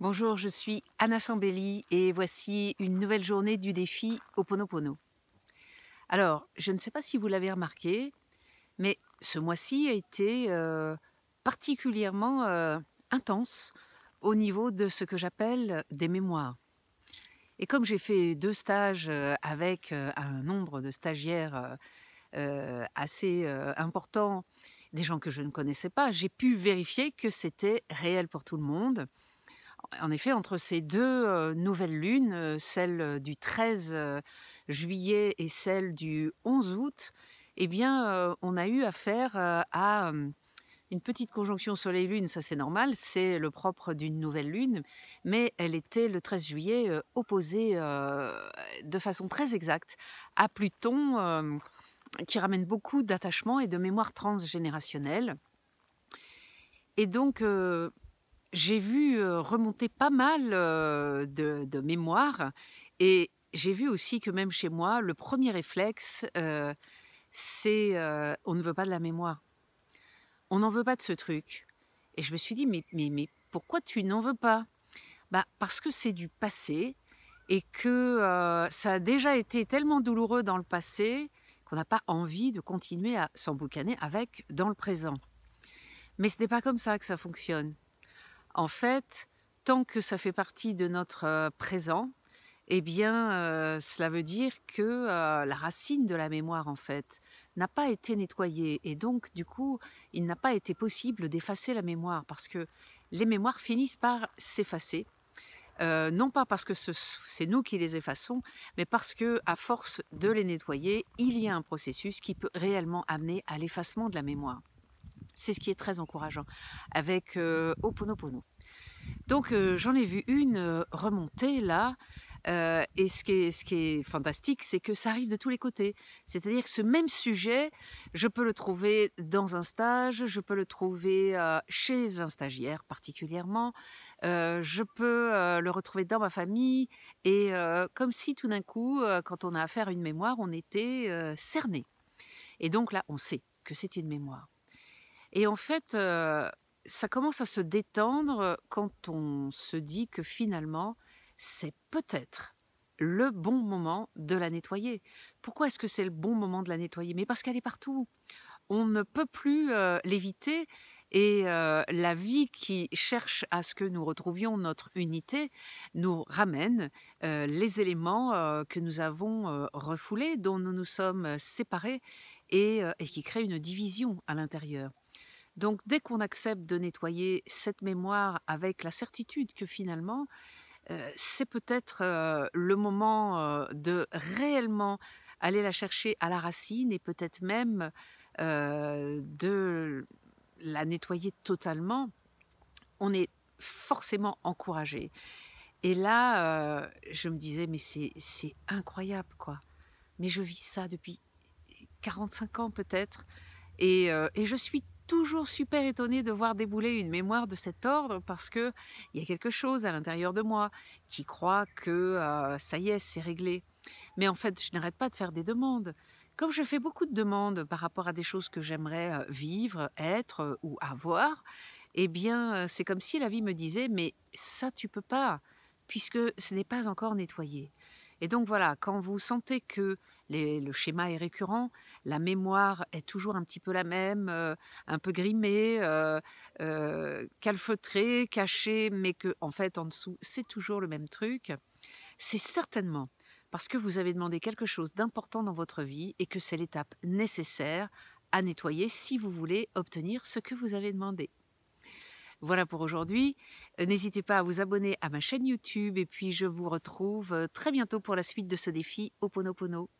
Bonjour, je suis Anna Sambelli et voici une nouvelle journée du défi Oponopono. Alors, je ne sais pas si vous l'avez remarqué, mais ce mois-ci a été euh, particulièrement euh, intense au niveau de ce que j'appelle des mémoires. Et comme j'ai fait deux stages euh, avec un nombre de stagiaires assez important, des gens que je ne connaissais pas, j'ai pu vérifier que c'était réel pour tout le monde en effet, entre ces deux euh, nouvelles lunes, euh, celle euh, du 13 juillet et celle du 11 août, eh bien, on a eu affaire à une petite conjonction Soleil-Lune, ça c'est normal, c'est le propre d'une nouvelle Lune, mais elle était le 13 juillet opposée de façon très exacte à Pluton, qui ramène beaucoup d'attachement et de mémoire transgénérationnelle. Et donc, j'ai vu remonter pas mal de, mémoire et j'ai vu aussi que même chez moi, le premier réflexe, c'est on ne veut pas de la mémoire. On n'en veut pas de ce truc. Et je me suis dit, mais, pourquoi tu n'en veux pas bah, Parce que c'est du passé et que ça a déjà été tellement douloureux dans le passé qu'on n'a pas envie de continuer à s'emboucaner avec dans le présent. Mais ce n'est pas comme ça que ça fonctionne en fait, tant que ça fait partie de notre présent, eh bien, cela veut dire que la racine de la mémoire, en fait, n'a pas été nettoyée. Et donc, du coup, il n'a pas été possible d'effacer la mémoire parce que les mémoires finissent par s'effacer. non pas parce que c'est nous qui les effaçons, mais parce que à force de les nettoyer, il y a un processus qui peut réellement amener à l'effacement de la mémoire. C'est ce qui est très encourageant avec euh, Oponopono. Donc euh, j'en ai vu une euh, remonter là. et ce qui est, fantastique, c'est que ça arrive de tous les côtés. C'est-à-dire que ce même sujet, je peux le trouver dans un stage, je peux le trouver chez un stagiaire particulièrement, je peux le retrouver dans ma famille, et comme si tout d'un coup, quand on a affaire à une mémoire, on était cerné. Et donc là, on sait que c'est une mémoire. Et en fait, ça commence à se détendre quand on se dit que finalement, c'est peut-être le bon moment de la nettoyer. Pourquoi est-ce que c'est le bon moment de la nettoyer Mais parce qu'elle est partout. On ne peut plus l'éviter. Et la vie qui cherche à ce que nous retrouvions notre unité nous ramène les éléments que nous avons refoulés, dont nous nous sommes séparés et qui créent une division à l'intérieur. Donc dès qu'on accepte de nettoyer cette mémoire avec la certitude que finalement, euh, c'est peut-être euh, le moment euh, de réellement aller la chercher à la racine et peut-être même de la nettoyer totalement, on est forcément encouragé. Et là, je me disais, mais c'est incroyable, quoi. Mais je vis ça depuis 45 ans peut-être. et je suis toujours super étonnée de voir débouler une mémoire de cet ordre parce que il y a quelque chose à l'intérieur de moi qui croit que euh, ça y est, c'est réglé. Mais en fait, je n'arrête pas de faire des demandes. Comme je fais beaucoup de demandes par rapport à des choses que j'aimerais euh, vivre, être euh, ou avoir, eh bien, c'est comme si la vie me disait mais ça tu peux pas puisque ce n'est pas encore nettoyé. Et donc voilà, quand vous sentez que le schéma est récurrent, la mémoire est toujours un petit peu la même, euh, un peu grimée, euh, euh, calfeutrée, cachée, mais que en fait en dessous c'est toujours le même truc. C'est certainement parce que vous avez demandé quelque chose d'important dans votre vie et que c'est l'étape nécessaire à nettoyer si vous voulez obtenir ce que vous avez demandé. Voilà pour aujourd'hui. Euh, n'hésitez pas à vous abonner à ma chaîne YouTube et puis je vous retrouve euh, très bientôt pour la suite de ce défi Pono Pono.